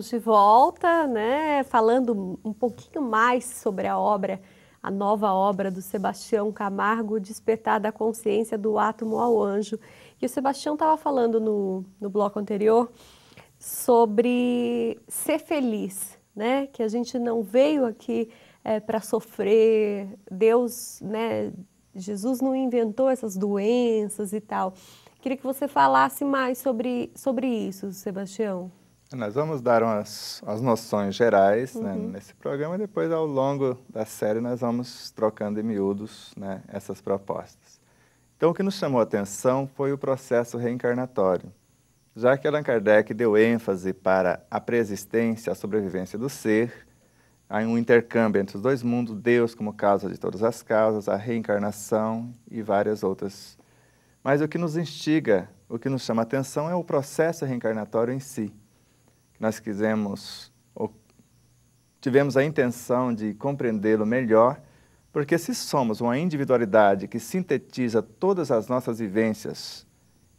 estamos de volta, né, falando um pouquinho mais sobre a obra, a nova obra do Sebastião Camargo, Despertar da Consciência do Átomo ao Anjo. E o Sebastião estava falando no, no bloco anterior sobre ser feliz, né, que a gente não veio aqui é, para sofrer, Deus, né, Jesus não inventou essas doenças e tal. Queria que você falasse mais sobre, sobre isso, Sebastião. Nós vamos dar umas, as noções gerais né, uhum. né, nesse programa e depois, ao longo da série, nós vamos trocando em miúdos né, essas propostas. Então, o que nos chamou a atenção foi o processo reencarnatório. Já que Allan Kardec deu ênfase para a preexistência, a sobrevivência do ser, há um intercâmbio entre os dois mundos, Deus como causa de todas as causas, a reencarnação e várias outras. Mas o que nos instiga, o que nos chama a atenção é o processo reencarnatório em si nós quisemos, ou tivemos a intenção de compreendê-lo melhor, porque se somos uma individualidade que sintetiza todas as nossas vivências,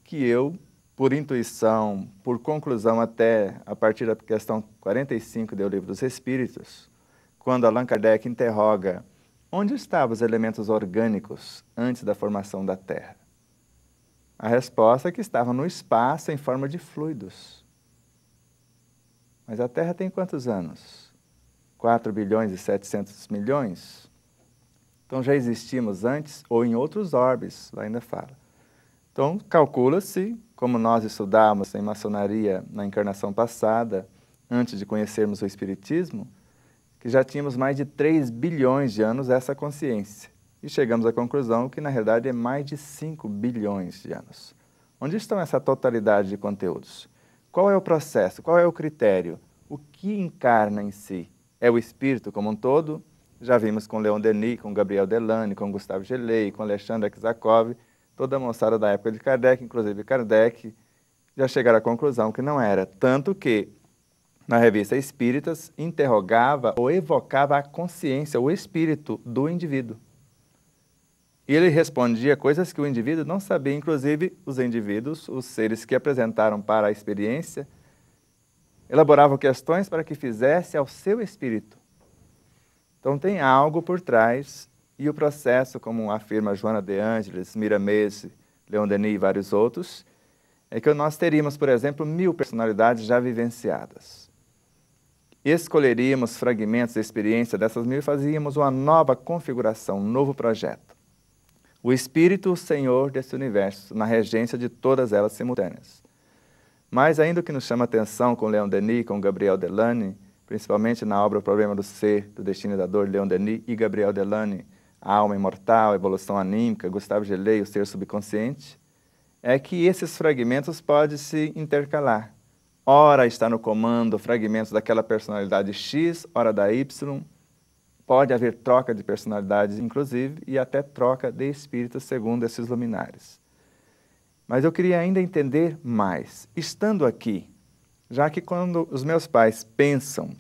que eu, por intuição, por conclusão até a partir da questão 45 do Livro dos Espíritos, quando Allan Kardec interroga onde estavam os elementos orgânicos antes da formação da Terra? A resposta é que estavam no espaço em forma de fluidos. Mas a Terra tem quantos anos? 4 bilhões e 700 milhões? Então já existimos antes ou em outros orbes, lá ainda fala. Então calcula-se, como nós estudamos em maçonaria na encarnação passada, antes de conhecermos o Espiritismo, que já tínhamos mais de 3 bilhões de anos essa consciência. E chegamos à conclusão que na realidade é mais de 5 bilhões de anos. Onde estão essa totalidade de conteúdos? Qual é o processo? Qual é o critério? O que encarna em si? É o espírito como um todo? Já vimos com Leon Denis, com Gabriel Delany, com Gustavo Gelei, com Alexandre Kizakov, toda a moçada da época de Kardec, inclusive Kardec, já chegaram à conclusão que não era. Tanto que, na revista Espíritas, interrogava ou evocava a consciência, o espírito do indivíduo. E ele respondia coisas que o indivíduo não sabia, inclusive os indivíduos, os seres que apresentaram para a experiência, elaboravam questões para que fizesse ao seu espírito. Então tem algo por trás e o processo, como afirma Joana de Angelis, Miramês, Leon Denis e vários outros, é que nós teríamos, por exemplo, mil personalidades já vivenciadas. Escolheríamos fragmentos da experiência dessas mil e fazíamos uma nova configuração, um novo projeto o Espírito Senhor desse universo, na regência de todas elas simultâneas. Mas ainda o que nos chama atenção com Leon Denis, com Gabriel Delany, principalmente na obra O Problema do Ser, do Destino da Dor, Leon Denis e Gabriel Delany, A Alma Imortal, Evolução Anímica, Gustavo Gelei, O Ser Subconsciente, é que esses fragmentos podem se intercalar. Ora está no comando fragmentos daquela personalidade X, ora da Y, Pode haver troca de personalidades, inclusive, e até troca de espíritos, segundo esses luminares. Mas eu queria ainda entender mais. Estando aqui, já que quando os meus pais pensam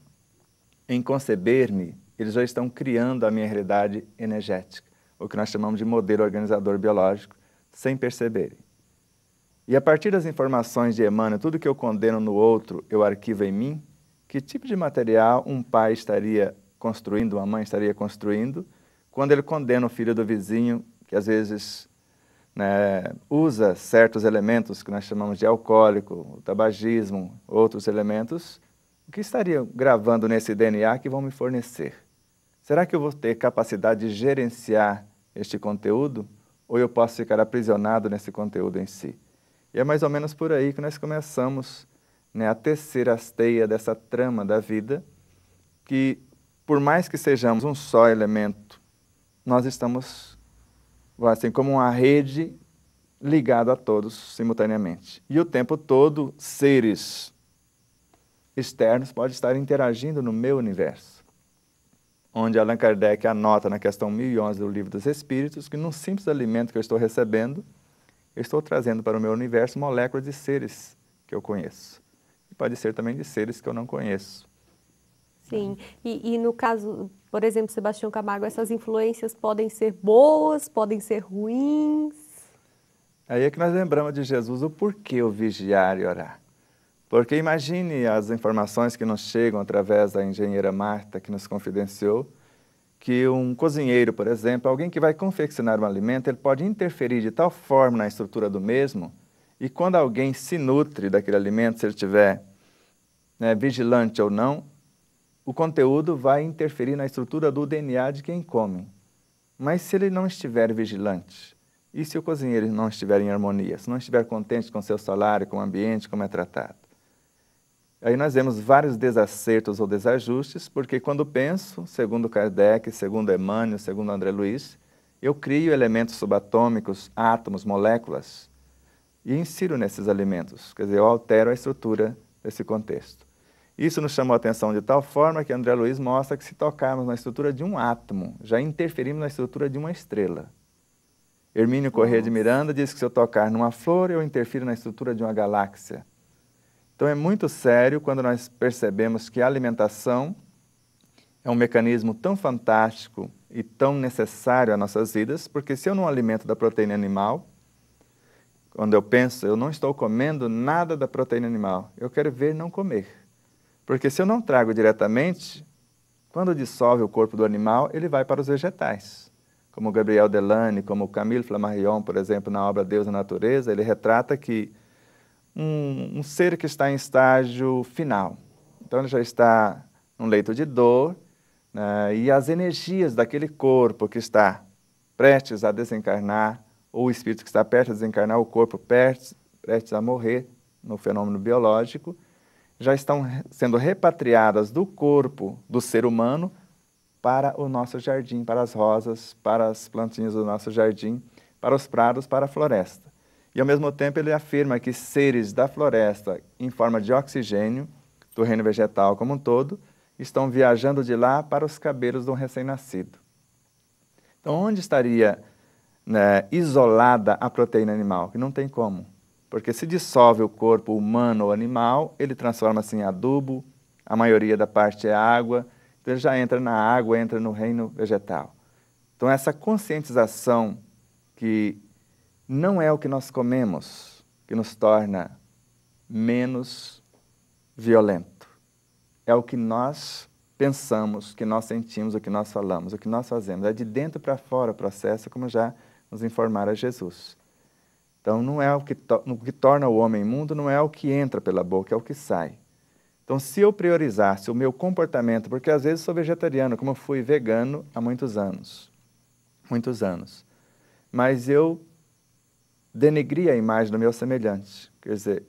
em conceber-me, eles já estão criando a minha realidade energética, o que nós chamamos de modelo organizador biológico, sem perceberem. E a partir das informações de Emmanuel, tudo que eu condeno no outro, eu arquivo em mim, que tipo de material um pai estaria construindo, uma mãe estaria construindo, quando ele condena o filho do vizinho, que às vezes né, usa certos elementos que nós chamamos de alcoólico, tabagismo, outros elementos, o que estaria gravando nesse DNA que vão me fornecer? Será que eu vou ter capacidade de gerenciar este conteúdo? Ou eu posso ficar aprisionado nesse conteúdo em si? E é mais ou menos por aí que nós começamos né, a tecer as teias dessa trama da vida que por mais que sejamos um só elemento, nós estamos, assim, como uma rede ligada a todos simultaneamente. E o tempo todo, seres externos podem estar interagindo no meu universo. Onde Allan Kardec anota na questão 1011 do Livro dos Espíritos que, num simples alimento que eu estou recebendo, eu estou trazendo para o meu universo moléculas de seres que eu conheço. E pode ser também de seres que eu não conheço. Sim, né? e, e no caso, por exemplo, Sebastião Camargo, essas influências podem ser boas, podem ser ruins? Aí é que nós lembramos de Jesus o porquê o vigiar e orar. Porque imagine as informações que nos chegam através da engenheira Marta, que nos confidenciou, que um cozinheiro, por exemplo, alguém que vai confeccionar um alimento, ele pode interferir de tal forma na estrutura do mesmo, e quando alguém se nutre daquele alimento, se ele estiver né, vigilante ou não, o conteúdo vai interferir na estrutura do DNA de quem come. Mas se ele não estiver vigilante, e se o cozinheiro não estiver em harmonia, se não estiver contente com seu salário, com o ambiente, como é tratado? Aí nós vemos vários desacertos ou desajustes, porque quando penso, segundo Kardec, segundo Emmanuel, segundo André Luiz, eu crio elementos subatômicos, átomos, moléculas, e insiro nesses alimentos, quer dizer, eu altero a estrutura desse contexto. Isso nos chamou a atenção de tal forma que André Luiz mostra que se tocarmos na estrutura de um átomo, já interferimos na estrutura de uma estrela. Hermínio Corrêa de Miranda diz que se eu tocar numa flor, eu interfiro na estrutura de uma galáxia. Então é muito sério quando nós percebemos que a alimentação é um mecanismo tão fantástico e tão necessário às nossas vidas, porque se eu não alimento da proteína animal, quando eu penso, eu não estou comendo nada da proteína animal, eu quero ver não comer. Porque se eu não trago diretamente, quando dissolve o corpo do animal, ele vai para os vegetais. Como Gabriel Delane, como Camille Flammarion, por exemplo, na obra Deus e Natureza, ele retrata que um, um ser que está em estágio final, então ele já está num leito de dor, né, e as energias daquele corpo que está prestes a desencarnar, ou o espírito que está prestes a desencarnar, o corpo prestes, prestes a morrer, no fenômeno biológico, já estão sendo repatriadas do corpo do ser humano para o nosso jardim, para as rosas, para as plantinhas do nosso jardim, para os prados, para a floresta. E ao mesmo tempo ele afirma que seres da floresta, em forma de oxigênio, do reino vegetal como um todo, estão viajando de lá para os cabelos de um recém-nascido. Então, onde estaria né, isolada a proteína animal? Que não tem como. Porque se dissolve o corpo humano ou animal, ele transforma-se em adubo, a maioria da parte é água, então ele já entra na água, entra no reino vegetal. Então, essa conscientização que não é o que nós comemos que nos torna menos violento, é o que nós pensamos, o que nós sentimos, o que nós falamos, o que nós fazemos. É de dentro para fora o processo, como já nos informara Jesus. Então, não é o que, to o que torna o homem imundo não é o que entra pela boca, é o que sai. Então, se eu priorizasse o meu comportamento, porque às vezes sou vegetariano, como eu fui vegano há muitos anos, muitos anos, mas eu denegria a imagem do meu semelhante. Quer dizer,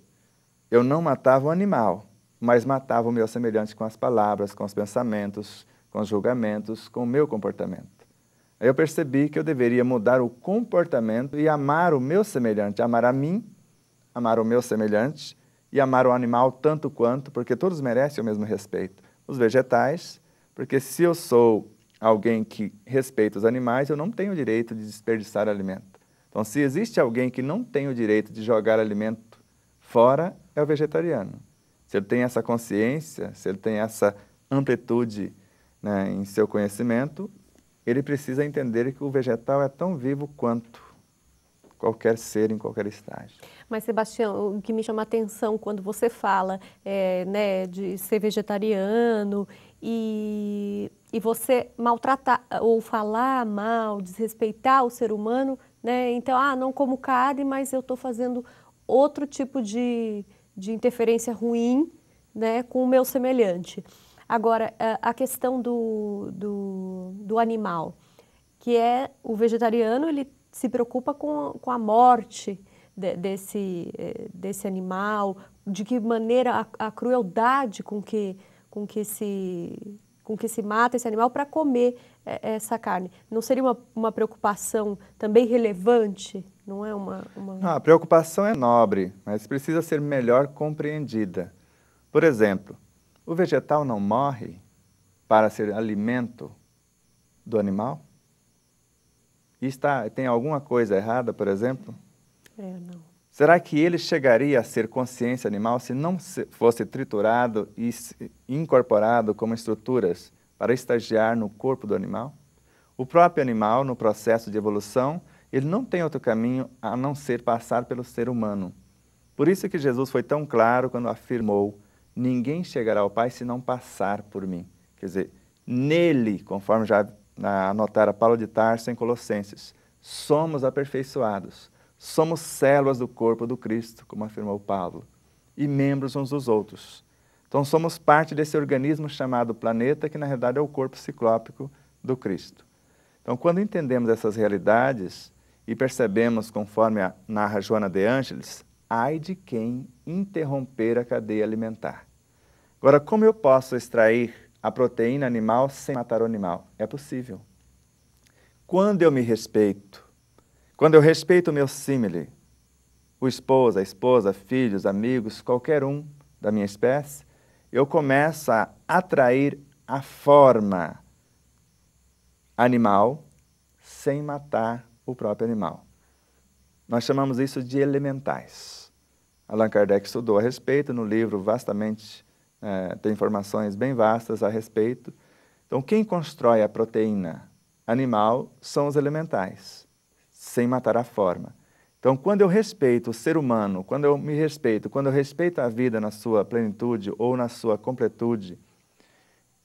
eu não matava o animal, mas matava o meu semelhante com as palavras, com os pensamentos, com os julgamentos, com o meu comportamento. Aí eu percebi que eu deveria mudar o comportamento e amar o meu semelhante, amar a mim, amar o meu semelhante e amar o animal tanto quanto, porque todos merecem o mesmo respeito. Os vegetais, porque se eu sou alguém que respeita os animais, eu não tenho o direito de desperdiçar alimento. Então, se existe alguém que não tem o direito de jogar alimento fora, é o vegetariano. Se ele tem essa consciência, se ele tem essa amplitude né, em seu conhecimento, ele precisa entender que o vegetal é tão vivo quanto qualquer ser em qualquer estágio. Mas Sebastião, o que me chama a atenção quando você fala é, né, de ser vegetariano e, e você maltratar ou falar mal, desrespeitar o ser humano, né? Então, ah, não como carne, mas eu estou fazendo outro tipo de, de interferência ruim, né, com o meu semelhante. Agora, a questão do, do, do animal, que é o vegetariano, ele se preocupa com, com a morte de, desse, eh, desse animal, de que maneira a, a, crueldade com que, com que se com que se mata esse animal para comer eh, essa carne. Não seria uma, uma preocupação também relevante? Não é uma, uma... Não, a preocupação é nobre, mas precisa ser melhor compreendida. Por exemplo, o vegetal não morre para ser alimento do animal? E está, tem alguma coisa errada, por exemplo? É, não. Será que ele chegaria a ser consciência animal se não fosse triturado e incorporado como estruturas para estagiar no corpo do animal? O próprio animal, no processo de evolução, ele não tem outro caminho a não ser passar pelo ser humano. Por isso que Jesus foi tão claro quando afirmou ninguém chegará ao Pai se não passar por mim. Quer dizer, nele, conforme já anotara Paulo de Tarso em Colossenses, somos aperfeiçoados, somos células do corpo do Cristo, como afirmou Paulo, e membros uns dos outros. Então somos parte desse organismo chamado planeta, que na realidade é o corpo ciclópico do Cristo. Então, quando entendemos essas realidades e percebemos, conforme narra Joana de Ângeles, ai de quem interromper a cadeia alimentar. Agora, como eu posso extrair a proteína animal sem matar o animal? É possível. Quando eu me respeito, quando eu respeito o meu símile, o esposo, a esposa, filhos, amigos, qualquer um da minha espécie, eu começo a atrair a forma animal sem matar o próprio animal. Nós chamamos isso de elementais. Allan Kardec estudou a respeito, no livro vastamente é, tem informações bem vastas a respeito. Então, quem constrói a proteína animal são os elementais, sem matar a forma. Então, quando eu respeito o ser humano, quando eu me respeito, quando eu respeito a vida na sua plenitude ou na sua completude,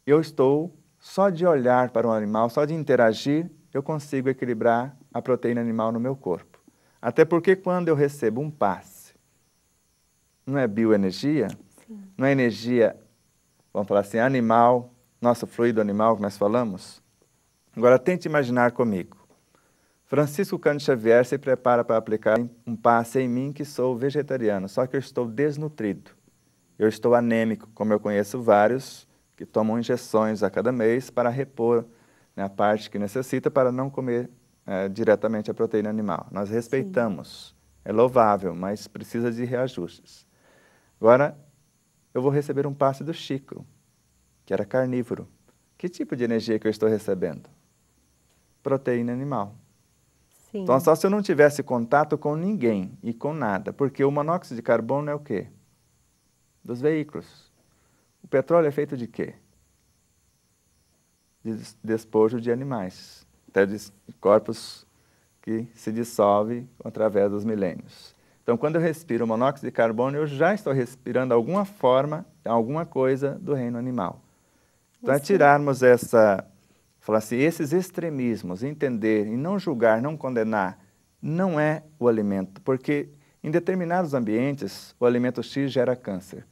eu estou só de olhar para um animal, só de interagir, eu consigo equilibrar a proteína animal no meu corpo. Até porque quando eu recebo um passe, não é bioenergia? Sim. Não é energia, vamos falar assim, animal, nosso fluido animal que nós falamos? Agora, tente imaginar comigo. Francisco Cândido Xavier se prepara para aplicar um passe em mim que sou vegetariano, só que eu estou desnutrido. Eu estou anêmico, como eu conheço vários que tomam injeções a cada mês para repor né, a parte que necessita para não comer é, diretamente a proteína animal. Nós respeitamos, Sim. é louvável, mas precisa de reajustes. Agora, eu vou receber um passe do Chico, que era carnívoro. Que tipo de energia que eu estou recebendo? Proteína animal. Sim. Então, só se eu não tivesse contato com ninguém e com nada, porque o monóxido de carbono é o quê? Dos veículos. O petróleo é feito de quê? De despojo de animais, até de corpos que se dissolve através dos milênios. Então, quando eu respiro monóxido de carbono, eu já estou respirando alguma forma, alguma coisa do reino animal. Então, é tirarmos essa, falar assim, esses extremismos, entender e não julgar, não condenar, não é o alimento, porque em determinados ambientes o alimento X gera câncer,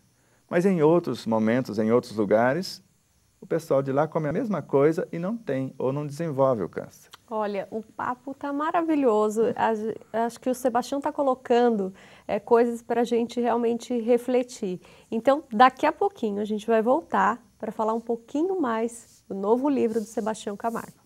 mas em outros momentos, em outros lugares, o pessoal de lá come a mesma coisa e não tem ou não desenvolve o câncer. Olha, o papo está maravilhoso. Acho que o Sebastião está colocando é, coisas para a gente realmente refletir. Então, daqui a pouquinho a gente vai voltar para falar um pouquinho mais do novo livro do Sebastião Camargo.